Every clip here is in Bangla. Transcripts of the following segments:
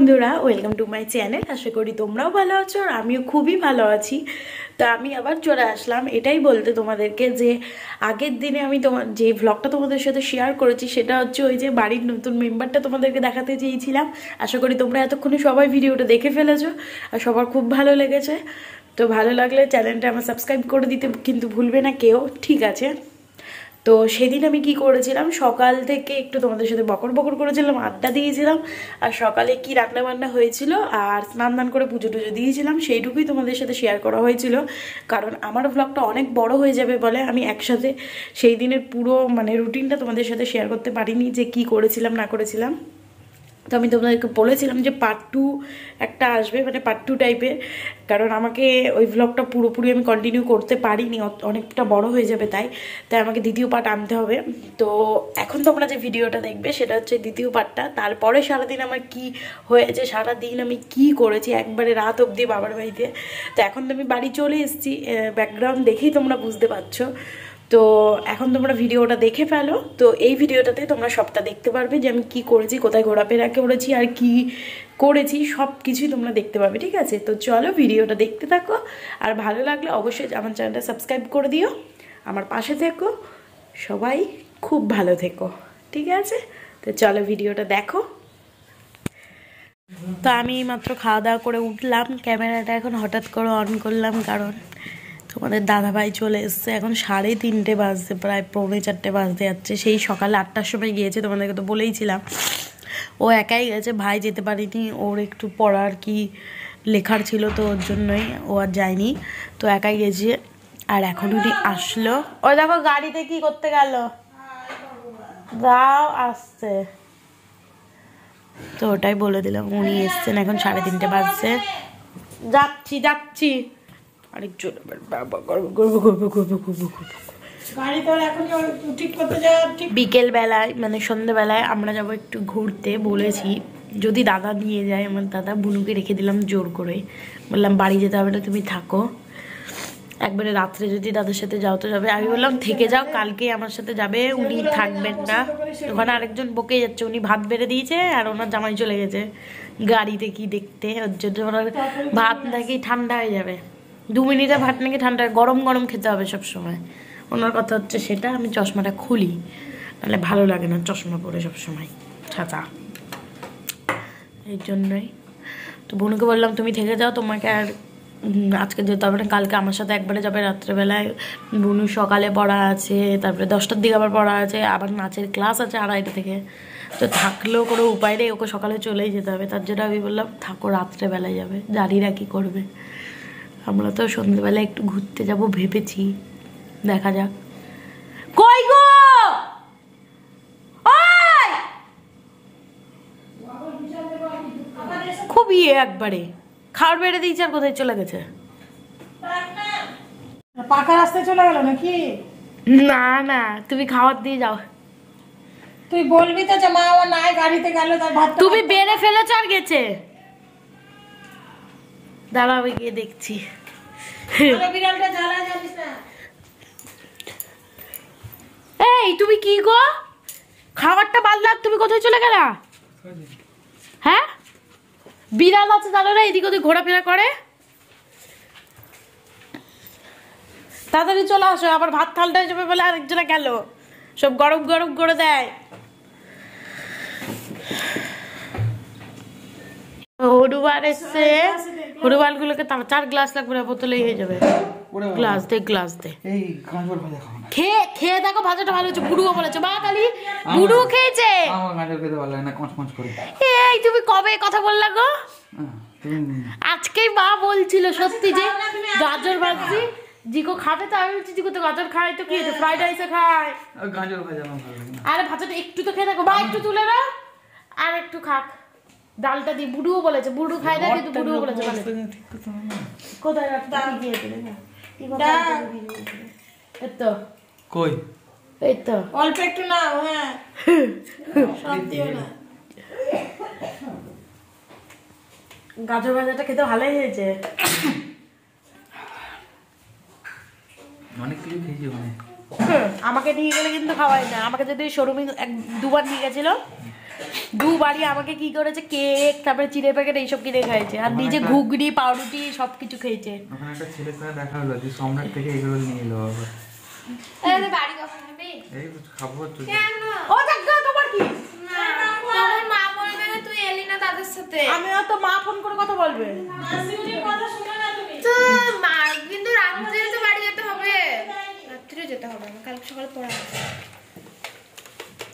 বন্ধুরা ওয়েলকাম টু মাই চ্যানেল আশা করি তোমরাও ভালো আছো আর আমিও খুবই ভালো আছি তো আমি আবার চলে আসলাম এটাই বলতে তোমাদেরকে যে আগের দিনে আমি তোমার যে ভ্লগটা তোমাদের সাথে শেয়ার করেছি সেটা হচ্ছে ওই যে বাড়ির নতুন মেম্বারটা তোমাদেরকে দেখাতে চেয়েছিলাম আশা করি তোমরা এতক্ষণে সবাই ভিডিওটা দেখে ফেলেছো আর সবার খুব ভালো লেগেছে তো ভালো লাগলে চ্যানেলটা আমার সাবস্ক্রাইব করে দিতে কিন্তু ভুলবে না কেউ ঠিক আছে তো সেদিন আমি কি করেছিলাম সকাল থেকে একটু তোমাদের সাথে বকর বকর করেছিলাম আড্ডা দিয়েছিলাম আর সকালে কি রান্না বান্না হয়েছিল আর স্নান দান করে পুজো টুজো দিয়েছিলাম সেইটুকুই তোমাদের সাথে শেয়ার করা হয়েছিল কারণ আমার ব্লগটা অনেক বড় হয়ে যাবে বলে আমি একসাথে সেই দিনের পুরো মানে রুটিনটা তোমাদের সাথে শেয়ার করতে পারিনি যে কি করেছিলাম না করেছিলাম তো আমি তোমাদেরকে বলেছিলাম যে পার্ট টু একটা আসবে মানে পার্ট টু টাইপের কারণ আমাকে ওই ভ্লগটা পুরোপুরি আমি কন্টিনিউ করতে পারিনি অনেকটা বড় হয়ে যাবে তাই তাই আমাকে দ্বিতীয় পার্ট আনতে হবে তো এখন তোমরা যে ভিডিওটা দেখবে সেটা হচ্ছে দ্বিতীয় পার্টটা তারপরে সারাদিন আমার কি হয়েছে সারাদিন আমি কি করেছি একবারে রাত অবধি বাবার বাড়িতে তো এখন তো আমি বাড়ি চলে এসেছি ব্যাকগ্রাউন্ড দেখেই তোমরা বুঝতে পারছো তো এখন তোমরা ভিডিওটা দেখে ফেলো তো এই ভিডিওটাতে তোমরা সবটা দেখতে পারবে যে আমি কি করেছি কোথায় ঘোরাফেরা করেছি আর কি করেছি সব কিছুই তোমরা দেখতে পাবে ঠিক আছে তো চলো ভিডিওটা দেখতে থাকো আর ভালো লাগলে অবশ্যই আমার চ্যানেলটা সাবস্ক্রাইব করে দিও আমার পাশে থেকো সবাই খুব ভালো থেকো ঠিক আছে তো চলো ভিডিওটা দেখো তো আমি মাত্র খাওয়া দাওয়া করে উঠলাম ক্যামেরাটা এখন হঠাৎ করে অন করলাম কারণ তোমাদের দাদাভাই চলে এসছে এখন সাড়ে তিনটে বাজছে প্রায় পৌনে চারটে বাজতে যাচ্ছে সেই সকালে আটটার সময় গিয়েছে তোমাদেরকে তো বলেইছিলাম ও একাই গেছে ভাই যেতে পারিনি ওর একটু পড়ার কি লেখার ছিল তো ওর জন্যই ও আর যায়নি তো একাই গেছে আর এখন উনি আসলো ও দেখো গাড়িতে কি করতে গেল দাও আসছে তো ওটাই বলে দিলাম উনি এসছেন এখন সাড়ে তিনটে বাজছে যাচ্ছি যাচ্ছি আরেকজন আবার বাবা গর্ব গর্ব বিকেলবেলায় মানে সন্ধ্যেবেলায় আমরা যাবো একটু ঘুরতে বলেছি যদি দাদা নিয়ে যায় আমার দাদা বুনুকে রেখে দিলাম জোর করে বললাম বাড়ি যেতে হবে না তুমি থাকো একবারে রাত্রে যদি দাদার সাথে যাও তো যাবে আমি বললাম থেকে যাও কালকে আমার সাথে যাবে উনি থাকবেন না ওখানে আরেকজন বকে যাচ্ছে উনি ভাত বেড়ে দিয়েছে আর ওনার জামাই চলে গেছে গাড়িতে কি দেখতে ওর জন্য ওনার ভাত নাকি ঠান্ডা হয়ে যাবে দু মিনিটে ভাত নাকি ঠান্ডা গরম গরম খেতে হবে সব সময় ওনার কথা হচ্ছে সেটা আমি চশমাটা খুলি তাহলে ভালো লাগে না চশমা পরে সব সময় ছাতা এই জন্যই তো বোনকে বললাম তুমি থেকে যাও তোমাকে আর আজকে যেতে হবে না কালকে আমার সাথে একবারে যাবে রাত্রেবেলায় বোনু সকালে পড়া আছে তারপরে দশটার দিকে আবার পড়া আছে আবার নাচের ক্লাস আছে আড়াইটা থেকে তো থাকলেও কোনো উপায় নেই ওকে সকালে চলেই যেতে হবে তার জন্য আমি বললাম থাকো রাত্রেবেলায় যাবে জানি না কী করবে আমরা তো সন্ধ্যেবেলা একটু ঘুরতে যাব ভেবেছি দেখা যাক কই গো খুব ইয়ে একবারে খাওয়ার বেড়ে দিয়েছে আর কোথায় চলে গেছে পাকা রাস্তায় চলে গেল নাকি না না তুমি খাওয়ার দিয়ে যাও তুই বলবি তো যে মা ও নাই গাড়িতে গেল তার ভাত তুমি বেড়ে ফেলেছ আর গেছে দাঁড়া গিয়ে দেখছি এই তুমি কি গো খাবারটা বাদলাম তুমি কোথায় চলে গেলা হ্যাঁ বিড়াল আছে জানো না এদিক ওদিক ঘোরাফেরা করে তাড়াতাড়ি চলে আসো আবার ভাত থালটা যাবে বলে আরেকজনে গেল সব গরম গরম করে দেয় হনুমান এসছে পুরো বালগুলোকে তার চার গ্লাস লাগবে বোতলে হয়ে যাবে গ্লাস দে গ্লাস দে খেয়ে খেয়ে দেখো ভাজাটা ভালো হচ্ছে বুড়ুও বলেছে বা কালি বুড়ু খেয়েছে এই তুমি কবে কথা বললা গো আজকেই মা বলছিল সত্যি যে আচ্ছা, গাজর ভাজি জিকো খাবে তো আমি বলছি জিকো তো গাজর খায় তো কি হয়েছে ফ্রাইড রাইসে খায় গাজর ভাজা আরে ভাজাটা একটু তো খেয়ে দেখো বা একটু তুলে না আর একটু খাক ডালটা দিয়ে বুড়ুও বলেছে বুড়ু খাই না কিন্তু বুড়ুও বলেছে মানে কোথায় ডাল দিয়ে দিলে না তো কই এই তো অল্প একটু না হ্যাঁ শান্তি দিও না গাজর ভাজাটা খেতে ভালোই হয়েছে অনেক কিছু খেয়েছি ওখানে আমাকে নিয়ে গেলে কিন্তু খাওয়াই না আমাকে যদি শোরুমে এক দুবার নিয়ে গেছিল দুবারই আমাকে কি করেছে কেক তারপরে চিড়ে প্যাকেট এইসব কিনে খাইছে আর নিজে ঘুগনি পাউরুটি সবকিছু খেয়েছে ওখানে একটা দেখা হলো যে সম্রাট থেকে এগুলো নিয়ে এলো তুই এলি না তাদের সাথে আমি তো মা ফোন করে কথা বলবে তো রাত্রে তো বাড়ি যেতে হবে রাত্রে যেতে হবে কালকে সকালে পড়া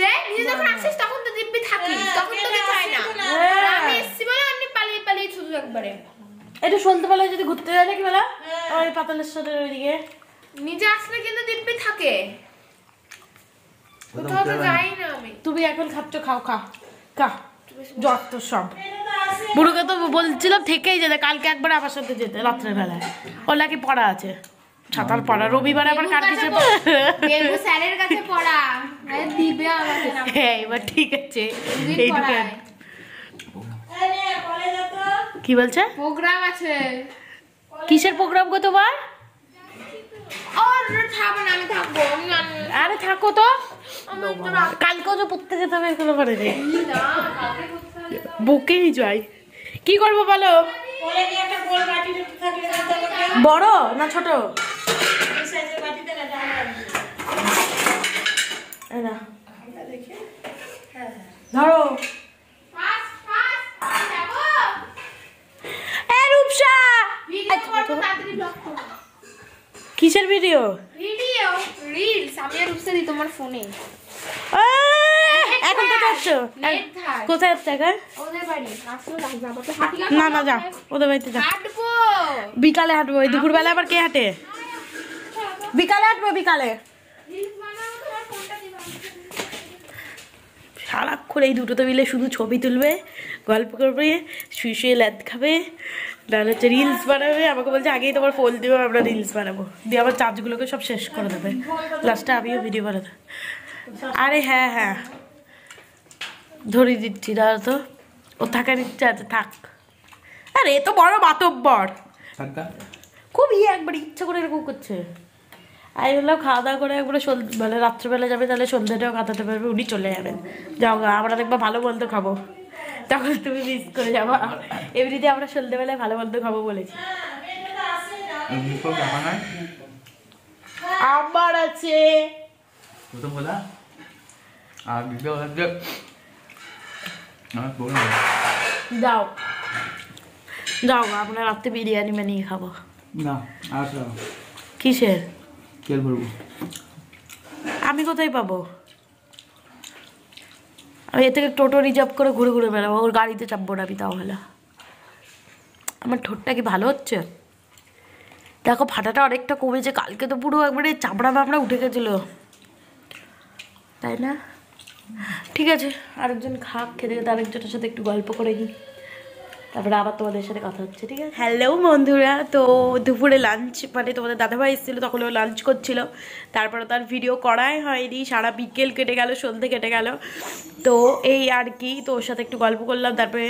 নিজে যখন আসিস তখন তো দিব্যি হ্যাঁ, তখন চাই না আমি হ্যাঁ। এসছি বলে পালিয়ে পালিয়ে শুধু একবারে এটা যদি ঘুরতে যায় নাকি বেলা হ্যাঁ। ওই পাতালেশ্বরের ওইদিকে নিজে আসলে কিন্তু দিব্যি থাকে কোথাও তো যাই না আমি তুমি এখন খাচ্ছ খাও খা খা তো সব বুড়োকে তো বলছিলাম থেকেই যেতে কালকে একবার আবার সাথে যেতে রাত্রেবেলায় ওর নাকি পড়া আছে ছাতাল পড়া রবিবার আবার কার কাছে স্যারের পড়া হ্যাঁ, হ্যাঁ এবার ঠিক আছে এইটুকু কি বলছে প্রোগ্রাম আছে কিসের প্রোগ্রাম গো তোমার আরে থাকো তো কালকেও তো পড়তে যেতে হবে এগুলো করে বুকেই যাই কি করবো বলো বড় না ছোট হ্যাঁ। ধরো কিসের ভিডিও ভিডিও রিলস আমি আর দি তোমার ফোনে এখন কোথায় যাচ্ছ কোথায় এখন ওদের বাড়ি না না যা ওদের বাড়িতে যা হাঁটবো বিকালে হাঁটবো দুপুরবেলা আবার কে হাঁটে বিকালে হাঁটবো বিকালে সারাক্ষণ এই দুটোতে মিলে শুধু ছবি তুলবে গল্প করবে শুয়ে শুয়ে ল্যাদ খাবে না হচ্ছে রিলস বানাবে আমাকে বলছে আগেই তোমার ফোন দেবে আমরা রিলস বানাবো দিয়ে আমার চার্জগুলোকে সব শেষ করে দেবে লাস্টে আমিও ভিডিও বানাবো আরে হ্যাঁ হ্যাঁ ধরিয়ে দিচ্ছি দাঁড়া তো ও থাকার ইচ্ছা আছে থাক আরে এ তো বড় মাতব্বর খুব ইয়ে একবার ইচ্ছা করে এরকম করছে আর এগুলো খাওয়া দাওয়া করে একবার মানে রাত্রেবেলা যাবে তাহলে সন্ধ্যাটাও কাটাতে পারবে উনি চলে যাবেন যাও গা আমরা দেখবা ভালো বলতো খাবো তখন তুমি মিস করে যাবো এমনিতে আমরা সন্ধ্যেবেলায় ভালো বলতো খাবো বলেছি আবার আছে যাও যাও আমরা রাত্রে বিরিয়ানি বানিয়ে খাবো না কিসের আমি কোথায় পাবো আমি এ থেকে টোটো রিজার্ভ করে ঘুরে ঘুরে বেড়াবো ওর গাড়িতে চাপবো না আমি তাহলে আমার ঠোঁটটা কি ভালো হচ্ছে দেখো ফাটাটা অনেকটা কমেছে কালকে তো পুরো একবারে চামড়া বামড়া উঠে গেছিল তাই না ঠিক আছে আরেকজন খাক খেতে খেতে আরেকজনের সাথে একটু গল্প করে নিই তারপরে আবার তোমাদের সাথে কথা হচ্ছে ঠিক আছে হ্যালো বন্ধুরা তো দুপুরে লাঞ্চ মানে তোমাদের দাদাভাই এসেছিলো তখন ও লাঞ্চ করছিল তারপরে তার ভিডিও করাই হয়নি সারা বিকেল কেটে গেল সন্ধে কেটে গেল তো এই আর কি তো ওর সাথে একটু গল্প করলাম তারপরে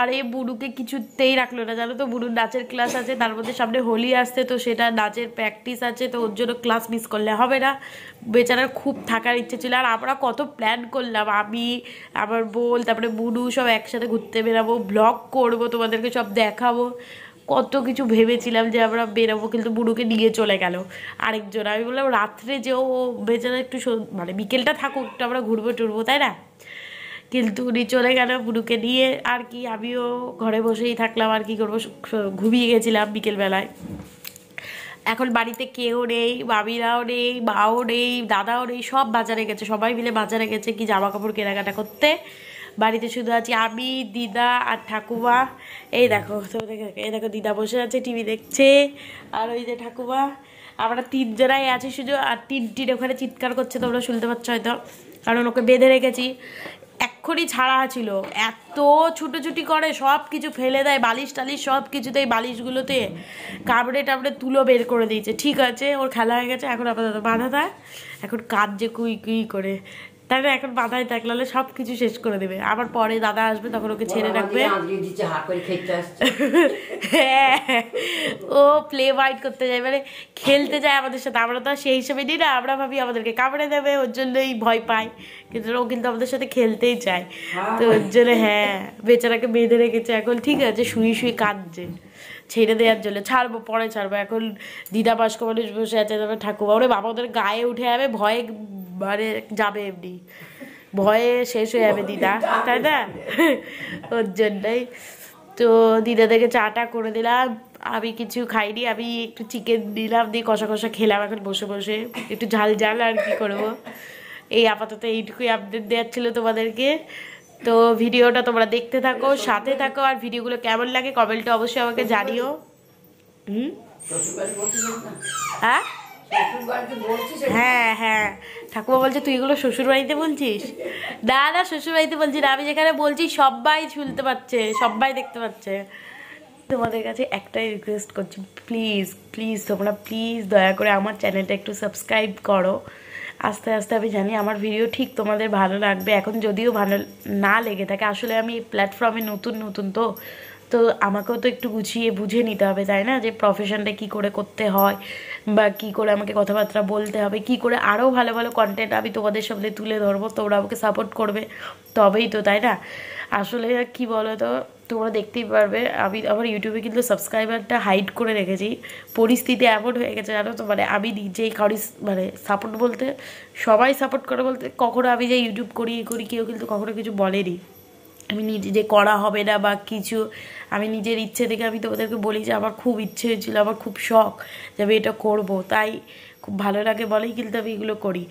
আর এ বুড়ুকে কিছুতেই রাখলো না জানো তো বুড়ুর নাচের ক্লাস আছে তার মধ্যে সামনে হোলি আসছে তো সেটা নাচের প্র্যাকটিস আছে তো ওর জন্য ক্লাস মিস করলে হবে না বেচারার খুব থাকার ইচ্ছে ছিল আর আমরা কত প্ল্যান করলাম আমি আমার বোল তারপরে বুড়ু সব একসাথে ঘুরতে বেরাবো ব্লগ করবো তোমাদেরকে সব দেখাবো কত কিছু ভেবেছিলাম যে আমরা বেরোবো কিন্তু বুড়োকে নিয়ে চলে গেল আরেকজন আমি বললাম রাত্রে যে ও বেচারা একটু মানে বিকেলটা থাকুক একটু আমরা ঘুরবো টুরবো তাই না কিন্তু উনি চলে গেল বুড়োকে নিয়ে আর কি আমিও ঘরে বসেই থাকলাম আর কি করবো ঘুমিয়ে গেছিলাম বিকেলবেলায় এখন বাড়িতে কেউ নেই বাবিরাও নেই মাও নেই দাদাও নেই সব বাজারে গেছে সবাই মিলে বাজারে গেছে কি জামা কাপড় কেনাকাটা করতে বাড়িতে শুধু আছি আমি দিদা আর ঠাকুমা এই দেখো এই দেখো দিদা বসে আছে টিভি দেখছে আর ওই যে ঠাকুমা আমরা তিনজনাই আছি শুধু আর তিনটির ওখানে চিৎকার করছে তোমরা শুনতে পাচ্ছ হয়তো কারণ ওকে বেঁধে রেখেছি এক্ষুনি ছাড়া ছিল এত ছুটোছুটি করে সব কিছু ফেলে দেয় বালিশ টালিশ সব কিছুতেই বালিশগুলোতে কামড়ে টামড়ে তুলো বের করে দিয়েছে ঠিক আছে ওর খেলা হয়ে গেছে এখন আপাতত বাধা দেয় এখন কাঁদছে কুই কুই করে তাই না এখন বাধায় থাকলে সব কিছু শেষ করে দেবে আবার পরে দাদা আসবে তখন ওকে ছেড়ে রাখবে হ্যাঁ, ও প্লে বাইট করতে যায় মানে খেলতে যায় আমাদের সাথে আমরা তো সেই হিসেবে নিই না আমরা ভাবি আমাদেরকে কামড়ে দেবে ওর জন্যই ভয় পাই কিন্তু ও কিন্তু আমাদের সাথে খেলতেই চায় হ্যাঁ। তো ওর জন্য হ্যাঁ বেচারাকে বেঁধে রেখেছে এখন ঠিক আছে শুয়ে শুয়ে কাঁদছে ছেড়ে দেওয়ার জন্য ছাড়বো পরে ছাড়বো এখন দিদা বাস্ক মানুষ বসে আছে তারপরে ঠাকুমা ওরে বাবা ওদের গায়ে উঠে যাবে ভয়ে মানে যাবে এমনি ভয়ে শেষ হয়ে যাবে দিদা তাই না ওর জন্যই তো দিদাদেরকে চাটা করে দিলাম আমি কিছু খাইনি আমি একটু চিকেন দিলাম দিয়ে কষা কষা খেলাম এখন বসে বসে একটু ঝাল ঝাল আর কি করবো এই আপাতত এইটুকুই আপডেট দেওয়ার ছিল তোমাদেরকে তো ভিডিওটা তোমরা দেখতে থাকো সাথে থাকো আর ভিডিওগুলো কেমন লাগে কমেন্টে অবশ্যই আমাকে জানিও হুম হ্যাঁ হ্যাঁ হ্যাঁ ঠাকুমা বলছে তুই এগুলো শ্বশুরবাড়িতে বলছিস না না শ্বশুরবাড়িতে বলছি না আমি যেখানে বলছি সবাই ঝুলতে পারছে সবাই দেখতে পাচ্ছে তোমাদের কাছে একটাই রিকোয়েস্ট করছি প্লিজ প্লিজ তোমরা প্লিজ দয়া করে আমার চ্যানেলটা একটু সাবস্ক্রাইব করো আস্তে আস্তে আমি জানি আমার ভিডিও ঠিক তোমাদের ভালো লাগবে এখন যদিও ভালো না লেগে থাকে আসলে আমি এই প্ল্যাটফর্মে নতুন নতুন তো তো আমাকেও তো একটু গুছিয়ে বুঝে নিতে হবে তাই না যে প্রফেশনটা কি করে করতে হয় বা কি করে আমাকে কথাবার্তা বলতে হবে কি করে আরও ভালো ভালো কন্টেন্ট আমি তোমাদের সামনে তুলে ধরবো তোমরা আমাকে সাপোর্ট করবে তবেই তো তাই না আসলে কি বলো তো তোমরা দেখতেই পারবে আমি আমার ইউটিউবে কিন্তু সাবস্ক্রাইবারটা হাইড করে রেখেছি পরিস্থিতি এমন হয়ে গেছে জানো তো মানে আমি নিজেই কারি মানে সাপোর্ট বলতে সবাই সাপোর্ট করে বলতে কখনো আমি যে ইউটিউব করি করি কেউ কিন্তু কখনো কিছু বলেনি আমি নিজে যে করা হবে না বা কিছু আমি নিজের ইচ্ছে থেকে আমি তোমাদেরকে বলি যে আমার খুব ইচ্ছে হয়েছিলো আমার খুব শখ যে আমি এটা করবো তাই খুব ভালো লাগে বলেই কিন্তু আমি এগুলো করি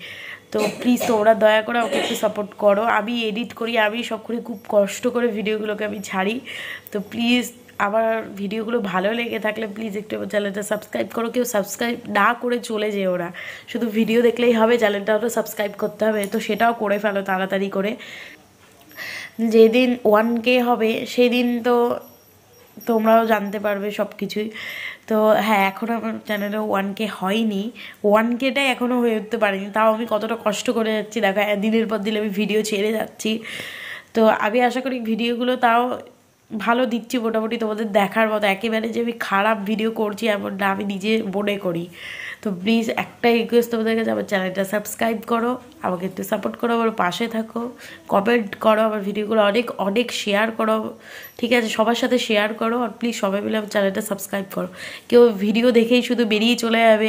তো প্লিজ তোমরা দয়া করে ওকে একটু সাপোর্ট করো আমি এডিট করি আমি সব করে খুব কষ্ট করে ভিডিওগুলোকে আমি ছাড়ি তো প্লিজ আমার ভিডিওগুলো ভালো লেগে থাকলে প্লিজ একটু চ্যানেলটা সাবস্ক্রাইব করো কেউ সাবস্ক্রাইব না করে চলে যেও না শুধু ভিডিও দেখলেই হবে চ্যানেলটা তো সাবস্ক্রাইব করতে হবে তো সেটাও করে ফেলো তাড়াতাড়ি করে যেদিন ওয়ান কে হবে সেদিন তো তোমরাও জানতে পারবে সব কিছুই তো হ্যাঁ এখনও আমার চ্যানেলে ওয়ান কে হয়নি ওয়ান কেটাই এখনও হয়ে উঠতে পারিনি তাও আমি কতটা কষ্ট করে যাচ্ছি দেখা দিনের পর দিন আমি ভিডিও ছেড়ে যাচ্ছি তো আমি আশা করি ভিডিওগুলো তাও ভালো দিচ্ছি মোটামুটি তোমাদের দেখার মতো একেবারে যে আমি খারাপ ভিডিও করছি এমন না আমি নিজে মনে করি তো প্লিজ একটাই রিকোয়েস্ট তোমাদের কাছে আমার চ্যানেলটা সাবস্ক্রাইব করো আমাকে একটু সাপোর্ট করো আমার পাশে থাকো কমেন্ট করো আমার ভিডিওগুলো অনেক অনেক শেয়ার করো ঠিক আছে সবার সাথে শেয়ার করো আর প্লিজ সবাই মিলে আমার চ্যানেলটা সাবস্ক্রাইব করো কেউ ভিডিও দেখেই শুধু বেরিয়ে চলে যাবে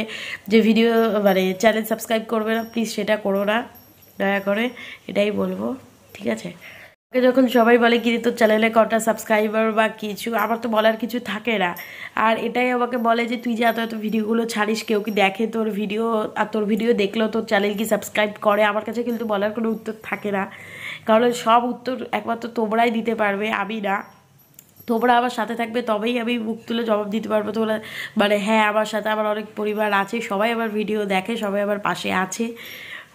যে ভিডিও মানে চ্যানেল সাবস্ক্রাইব করবে না প্লিজ সেটা করো না দয়া করে এটাই বলবো ঠিক আছে যখন সবাই বলে কি তোর চ্যানেলে কটা সাবস্ক্রাইবার বা কিছু আমার তো বলার কিছু থাকে না আর এটাই আমাকে বলে যে তুই যে এত এত ভিডিওগুলো ছাড়িস কেউ কি দেখে তোর ভিডিও আর তোর ভিডিও দেখলেও তোর চ্যানেল কি সাবস্ক্রাইব করে আমার কাছে কিন্তু বলার কোনো উত্তর থাকে না কারণ সব উত্তর একমাত্র তোমরাই দিতে পারবে আমি না তোমরা আমার সাথে থাকবে তবেই আমি মুখ তুলে জবাব দিতে পারবো তোমরা মানে হ্যাঁ আমার সাথে আমার অনেক পরিবার আছে সবাই আমার ভিডিও দেখে সবাই আমার পাশে আছে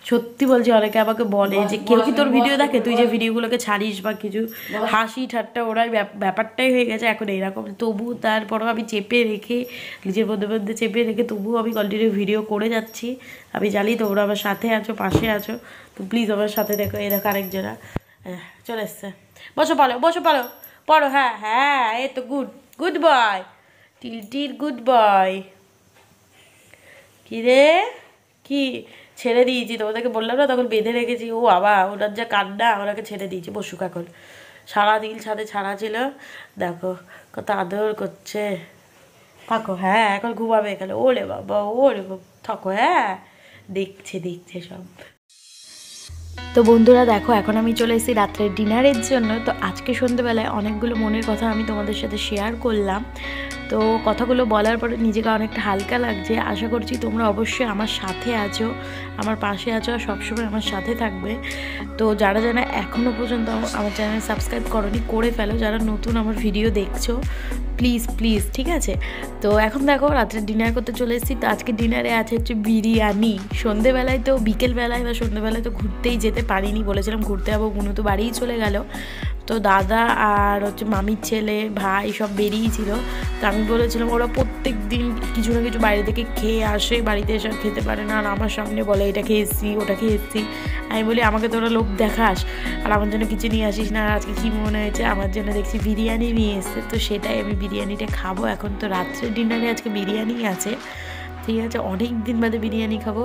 সত্যি বলছি অনেকে আমাকে বলে যে কেউ কি তোর ভিডিও দেখে তুই যে ভিডিওগুলোকে ছাড়িস বা কিছু হাসি ঠাট্টা ওরাই ব্যাপারটাই হয়ে গেছে এখন এইরকম তবু তারপরও আমি চেপে রেখে নিজের মধ্যে মধ্যে চেপে রেখে তবুও আমি কন্টিনিউ ভিডিও করে যাচ্ছি আমি জানি তোমরা আমার সাথে আছো পাশে আছো তো প্লিজ আমার সাথে দেখো এই দেখো আরেকজনা চলে এসছে বসো পালো বসো পালো পড়ো হ্যাঁ হ্যাঁ এ তো good good boy till till good boy রে কি ছেড়ে দিয়েছি তোমাদেরকে বললাম না তখন বেঁধে রেখেছি ও বাবা ওনার যা কান্না ওনাকে ছেড়ে দিয়েছি বসুক এখন সারাদিন ছাদে ছাড়া ছিল দেখো কত আদর করছে থাকো হ্যাঁ এখন ঘুমাবে এখানে ওরে বাবা ওরে বাবা থাকো হ্যাঁ দেখছে দেখছে সব তো বন্ধুরা দেখো এখন আমি চলে এসেছি রাত্রের ডিনারের জন্য তো আজকে সন্ধ্যেবেলায় অনেকগুলো মনের কথা আমি তোমাদের সাথে শেয়ার করলাম তো কথাগুলো বলার পরে নিজেকে অনেকটা হালকা লাগছে আশা করছি তোমরা অবশ্যই আমার সাথে আছো আমার পাশে আছো আর সবসময় আমার সাথে থাকবে তো যারা যারা এখনও পর্যন্ত আমার চ্যানেল সাবস্ক্রাইব করনি করে ফেলো যারা নতুন আমার ভিডিও দেখছো প্লিজ প্লিজ ঠিক আছে তো এখন দেখো রাত্রে ডিনার করতে চলে এসেছি তো আজকে ডিনারে আছে হচ্ছে বিরিয়ানি সন্ধেবেলায় তো বিকেলবেলায় বা সন্ধেবেলায় তো ঘুরতেই যেতে পারিনি বলেছিলাম ঘুরতে যাবো গুনো তো বাড়িই চলে গেল তো দাদা আর হচ্ছে মামির ছেলে ভাই সব বেরিয়েছিল তো আমি বলেছিলাম ওরা প্রত্যেক দিন কিছু না কিছু বাইরে থেকে খেয়ে আসে বাড়িতে এসে খেতে পারে না আর আমার সামনে বলে এটা খেয়েছি ওটা খেয়েছি আমি বলি আমাকে তোরা লোক দেখাস আর আমার জন্য কিছু নিয়ে আসিস না আজকে কী মনে হয়েছে আমার জন্য দেখছি বিরিয়ানি নিয়ে এসছে তো সেটাই আমি বিরিয়ানিটা খাবো এখন তো রাত্রের ডিনারে আজকে বিরিয়ানি আছে ঠিক আছে অনেক দিন বাদে বিরিয়ানি খাবো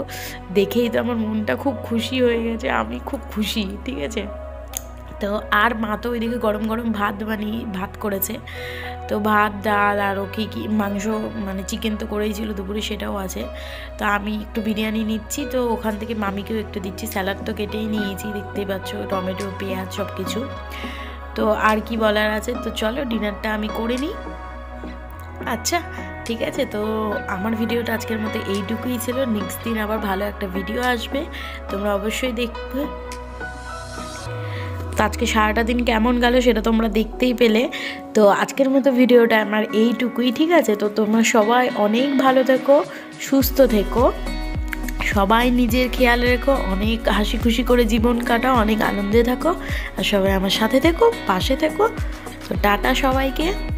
দেখেই তো আমার মনটা খুব খুশি হয়ে গেছে আমি খুব খুশি ঠিক আছে তো আর মা তো ওইদিকে গরম গরম ভাত বানিয়ে ভাত করেছে তো ভাত ডাল আরও কী কী মাংস মানে চিকেন তো করেই ছিল দুপুরে সেটাও আছে তো আমি একটু বিরিয়ানি নিচ্ছি তো ওখান থেকে মামিকেও একটু দিচ্ছি স্যালাড তো কেটেই নিয়েছি দেখতেই পাচ্ছ টমেটো পেঁয়াজ সব কিছু তো আর কি বলার আছে তো চলো ডিনারটা আমি করে নিই আচ্ছা ঠিক আছে তো আমার ভিডিওটা আজকের মতো এইটুকুই ছিল নেক্সট দিন আবার ভালো একটা ভিডিও আসবে তোমরা অবশ্যই দেখবে তো আজকে সারাটা দিন কেমন গেল সেটা তোমরা দেখতেই পেলে তো আজকের মতো ভিডিওটা আমার এইটুকুই ঠিক আছে তো তোমরা সবাই অনেক ভালো থেকো সুস্থ থেকো সবাই নিজের খেয়াল রেখো অনেক হাসি খুশি করে জীবন কাটাও অনেক আনন্দে থাকো আর সবাই আমার সাথে থেকো পাশে থেকো তো টাটা সবাইকে